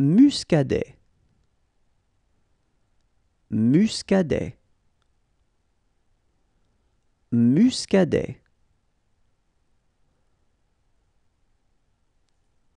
muscadet muscadet muscadet